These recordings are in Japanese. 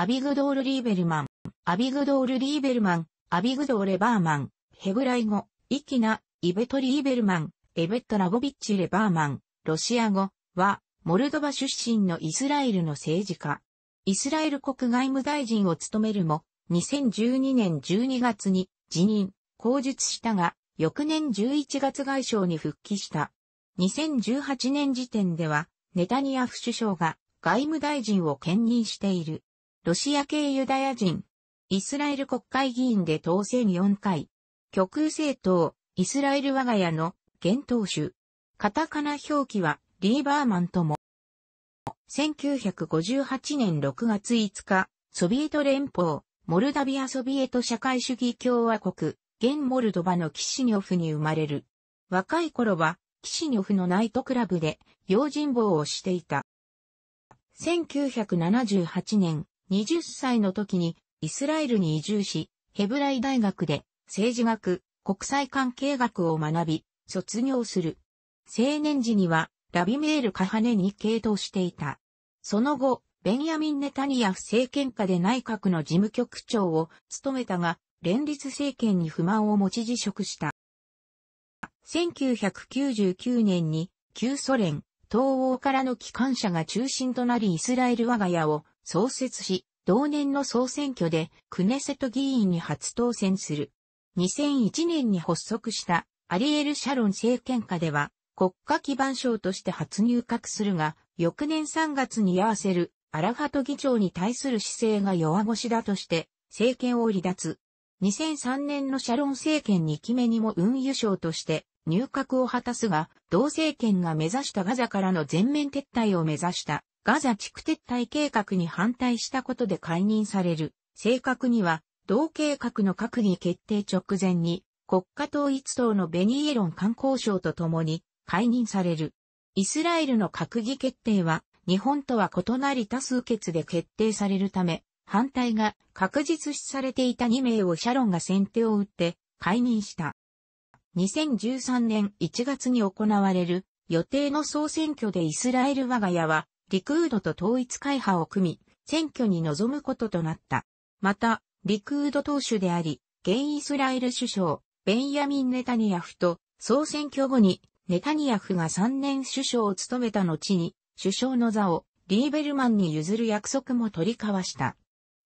アビグドール・リーベルマン、アビグドール・リーベルマン、アビグドーレ・バーマン、ヘブライ語、イキナ、イベト・リーベルマン、エベット・ラボビッチ・レ・バーマン、ロシア語は、モルドバ出身のイスラエルの政治家。イスラエル国外務大臣を務めるも、2012年12月に辞任、口述したが、翌年11月外相に復帰した。2018年時点では、ネタニヤフ首相が外務大臣を兼任している。ロシア系ユダヤ人、イスラエル国会議員で当選4回、極右政党、イスラエル我が家の、現党首。カタカナ表記は、リーバーマンとも。1958年6月5日、ソビエト連邦、モルダビアソビエト社会主義共和国、現モルドバのキシニョフに生まれる。若い頃は、キシニョフのナイトクラブで、用心棒をしていた。1978年、20歳の時にイスラエルに移住し、ヘブライ大学で政治学、国際関係学を学び、卒業する。青年時にはラビメール・カハネに傾倒していた。その後、ベンヤミン・ネタニヤフ政権下で内閣の事務局長を務めたが、連立政権に不満を持ち辞職した。1999年に旧ソ連、東欧からの機関車が中心となりイスラエル我が家を創設し、同年の総選挙でクネセト議員に初当選する。2001年に発足したアリエル・シャロン政権下では国家基盤省として初入閣するが、翌年3月に合わせるアラファト議長に対する姿勢が弱腰だとして政権を離脱。2003年のシャロン政権2期目にも運輸省として入閣を果たすが、同政権が目指したガザからの全面撤退を目指したガザ地区撤退計画に反対したことで解任される。正確には、同計画の閣議決定直前に、国家統一党のベニーエロン観光省と共に解任される。イスラエルの閣議決定は、日本とは異なり多数決で決定されるため、反対が確実視されていた2名をシャロンが先手を打って解任した。2013年1月に行われる予定の総選挙でイスラエル我が家はリクードと統一会派を組み、選挙に臨むこととなった。また、リクード党首であり、現イスラエル首相、ベンヤミン・ネタニヤフと、総選挙後に、ネタニヤフが3年首相を務めた後に、首相の座をリーベルマンに譲る約束も取り交わした。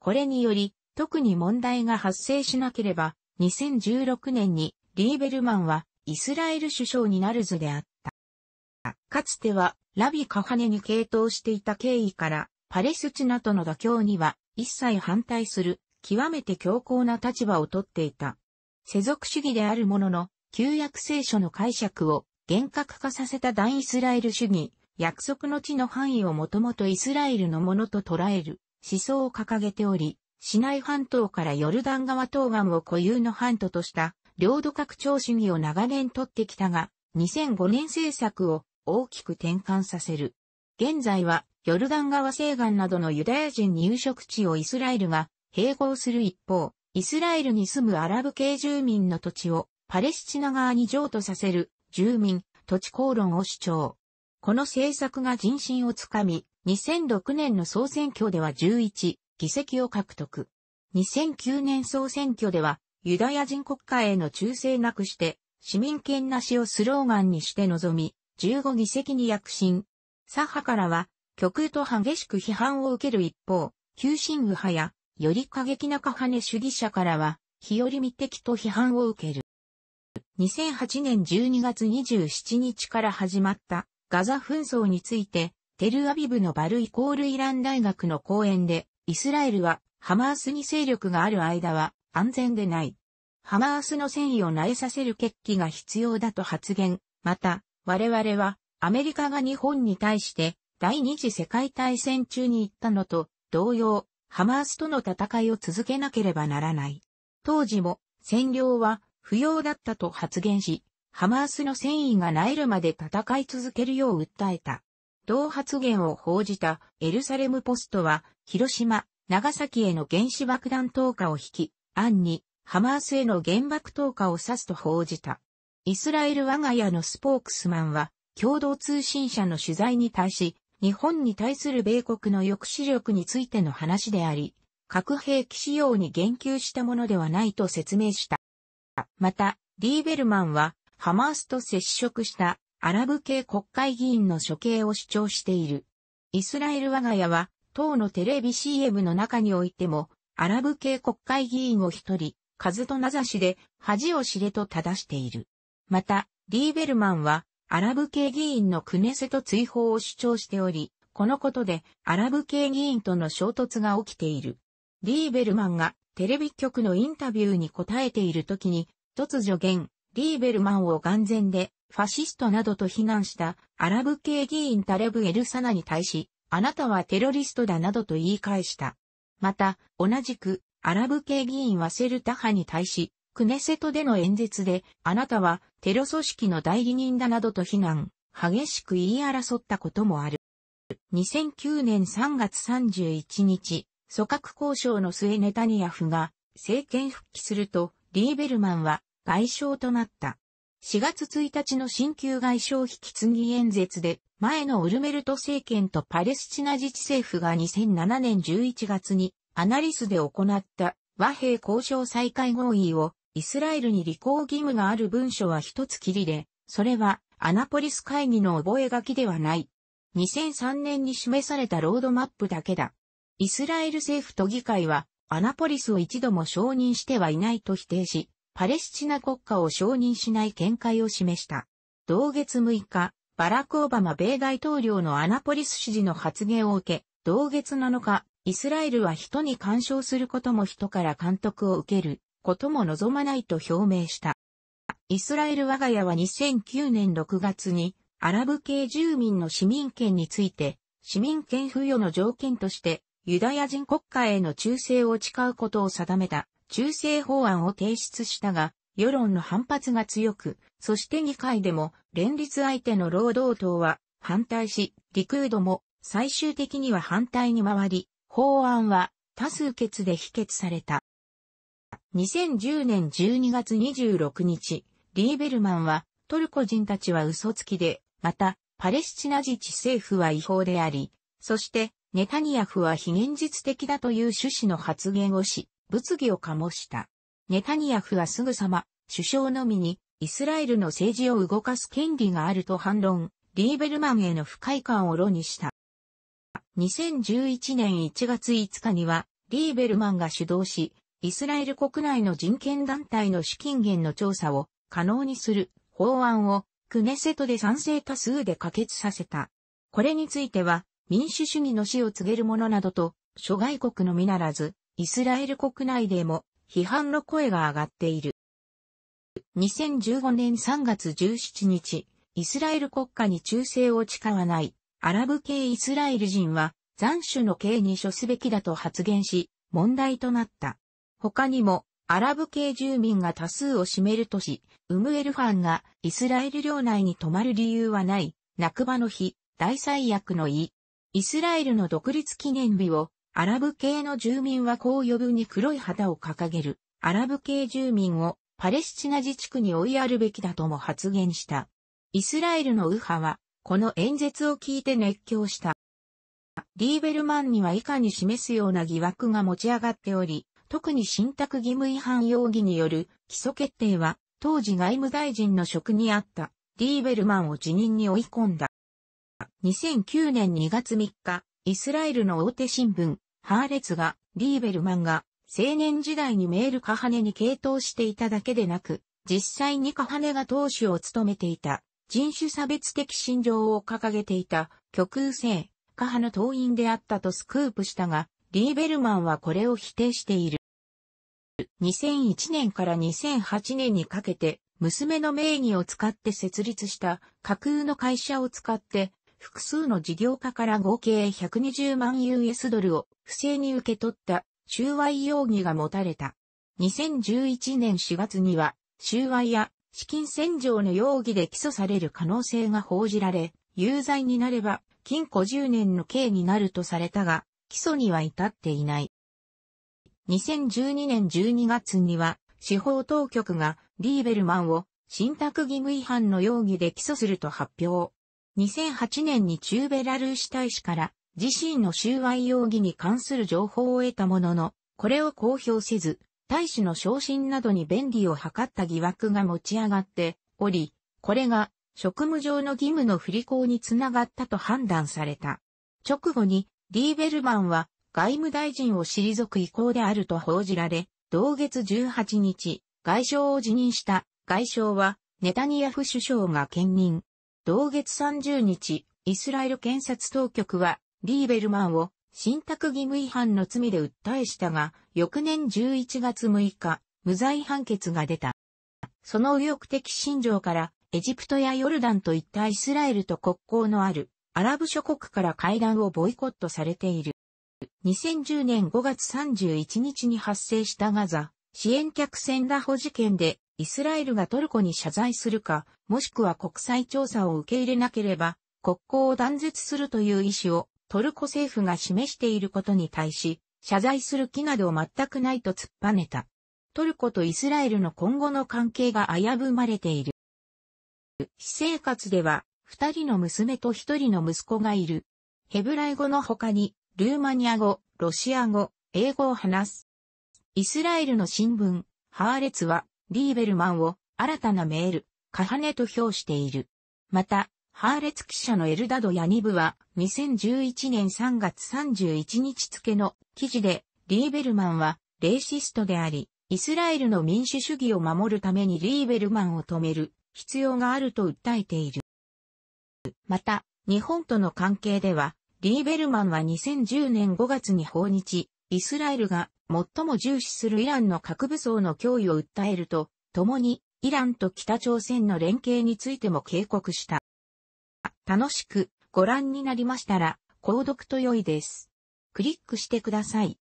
これにより、特に問題が発生しなければ、2016年にリーベルマンはイスラエル首相になる図であった。かつてはラビ・カハネに傾倒していた経緯から、パレスチナとの妥協には一切反対する、極めて強硬な立場をとっていた。世俗主義であるものの、旧約聖書の解釈を厳格化させた大イスラエル主義、約束の地の範囲をもともとイスラエルのものと捉える思想を掲げており、市内半島からヨルダン川東岸を固有の半島とした領土拡張主義を長年取ってきたが、2005年政策を大きく転換させる。現在は、ヨルダン川西岸などのユダヤ人入植地をイスラエルが併合する一方、イスラエルに住むアラブ系住民の土地をパレスチナ側に譲渡させる住民土地口論を主張。この政策が人心をつかみ、2006年の総選挙では11議席を獲得。2009年総選挙ではユダヤ人国家への忠誠なくして市民権なしをスローガンにして臨み、15議席に躍進。左派からは、極右と激しく批判を受ける一方、急進右派や、より過激な過派ネ主義者からは、日和見的と批判を受ける。2008年12月27日から始まったガザ紛争について、テルアビブのバルイコールイラン大学の講演で、イスラエルはハマースに勢力がある間は安全でない。ハマースの戦意を萎えさせる決起が必要だと発言。また、我々はアメリカが日本に対して第二次世界大戦中に行ったのと同様、ハマースとの戦いを続けなければならない。当時も占領は不要だったと発言し、ハマースの戦意が萎えるまで戦い続けるよう訴えた。同発言を報じたエルサレムポストは、広島、長崎への原子爆弾投下を引き、暗にハマースへの原爆投下を指すと報じた。イスラエル我が家のスポークスマンは、共同通信社の取材に対し、日本に対する米国の抑止力についての話であり、核兵器使用に言及したものではないと説明した。また、リーベルマンは、ハマースと接触したアラブ系国会議員の処刑を主張している。イスラエル我が家は、党のテレビ CM の中においても、アラブ系国会議員を一人、カズと名指しで恥を知れと正している。また、リーベルマンは、アラブ系議員のクネセト追放を主張しており、このことでアラブ系議員との衝突が起きている。リーベルマンがテレビ局のインタビューに答えている時に、突如言、リーベルマンを眼前でファシストなどと非難したアラブ系議員タレブ・エルサナに対し、あなたはテロリストだなどと言い返した。また、同じく、アラブ系議員はセルタ派に対し、クネセトでの演説で、あなたはテロ組織の代理人だなどと非難、激しく言い争ったこともある。2009年3月31日、組閣交渉の末ネタニヤフが政権復帰すると、リーベルマンは外相となった。4月1日の新旧外相引き継ぎ演説で、前のオルメルト政権とパレスチナ自治政府が2007年11月にアナリスで行った和平交渉再開合意をイスラエルに履行義務がある文書は一つきりで、それはアナポリス会議の覚書ではない。2003年に示されたロードマップだけだ。イスラエル政府と議会はアナポリスを一度も承認してはいないと否定し、パレスチナ国家を承認しない見解を示した。同月6日、バラク・オバマ米大統領のアナポリス支持の発言を受け、同月7日、イスラエルは人に干渉することも人から監督を受けることも望まないと表明した。イスラエル我が家は2009年6月にアラブ系住民の市民権について市民権付与の条件としてユダヤ人国家への忠誠を誓うことを定めた忠誠法案を提出したが世論の反発が強く、そして議会でも連立相手の労働党は反対し、リクードも最終的には反対に回り、法案は多数決で否決された。2010年12月26日、リーベルマンは、トルコ人たちは嘘つきで、また、パレスチナ自治政府は違法であり、そして、ネタニヤフは非現実的だという趣旨の発言をし、物議を醸した。ネタニヤフはすぐさま、首相のみに、イスラエルの政治を動かす権利があると反論、リーベルマンへの不快感を露にした。2011年1月5日には、リーベルマンが主導し、イスラエル国内の人権団体の資金源の調査を可能にする法案をクネセトで賛成多数で可決させた。これについては民主主義の死を告げるものなどと諸外国のみならずイスラエル国内でも批判の声が上がっている。2015年3月17日、イスラエル国家に忠誠を誓わないアラブ系イスラエル人は残首の刑に処すべきだと発言し、問題となった。他にも、アラブ系住民が多数を占める都市、ウムエルファンがイスラエル領内に泊まる理由はない、n a の日、大災厄の意。イスラエルの独立記念日を、アラブ系の住民はこう呼ぶに黒い旗を掲げる、アラブ系住民をパレスチナ自治区に追いやるべきだとも発言した。イスラエルの右派は、この演説を聞いて熱狂した。リーベルマンには以下に示すような疑惑が持ち上がっており、特に信託義務違反容疑による基礎決定は、当時外務大臣の職にあったディーベルマンを辞任に追い込んだ。2009年2月3日、イスラエルの大手新聞、ハーレツが、リーベルマンが、青年時代にメールカハネに傾倒していただけでなく、実際にカハネが党首を務めていた、人種差別的信条を掲げていた、極右性、カハの党員であったとスクープしたが、リーベルマンはこれを否定している。2001年から2008年にかけて、娘の名義を使って設立した架空の会社を使って、複数の事業家から合計120万 US ドルを不正に受け取った収賄容疑が持たれた。2011年4月には、収賄や資金洗浄の容疑で起訴される可能性が報じられ、有罪になれば禁錮10年の刑になるとされたが、起訴には至っていない。2012年12月には、司法当局がリーベルマンを信託義務違反の容疑で起訴すると発表。2008年に中ベラルーシ大使から自身の収賄容疑に関する情報を得たものの、これを公表せず、大使の昇進などに便利を図った疑惑が持ち上がっており、これが職務上の義務の不履行につながったと判断された。直後に、リーベルマンは外務大臣を退く意向であると報じられ、同月18日、外相を辞任した外相はネタニヤフ首相が兼任。同月30日、イスラエル検察当局はリーベルマンを信託義務違反の罪で訴えしたが、翌年11月6日、無罪判決が出た。その右翼的信条からエジプトやヨルダンといったイスラエルと国交のあるアラブ諸国から会談をボイコットされている。2010年5月31日に発生したガザ、支援客船ラホ事件で、イスラエルがトルコに謝罪するか、もしくは国際調査を受け入れなければ、国交を断絶するという意思をトルコ政府が示していることに対し、謝罪する気など全くないと突っぱねた。トルコとイスラエルの今後の関係が危ぶまれている。私生活では、二人の娘と一人の息子がいる。ヘブライ語の他に、ルーマニア語、ロシア語、英語を話す。イスラエルの新聞、ハーレツは、リーベルマンを新たなメール、カハネと評している。また、ハーレツ記者のエルダド・ヤニブは、2011年3月31日付の記事で、リーベルマンは、レーシストであり、イスラエルの民主主義を守るためにリーベルマンを止める必要があると訴えている。また、日本との関係では、リーベルマンは2010年5月に訪日、イスラエルが最も重視するイランの核武装の脅威を訴えると、共にイランと北朝鮮の連携についても警告した。楽しくご覧になりましたら、購読と良いです。クリックしてください。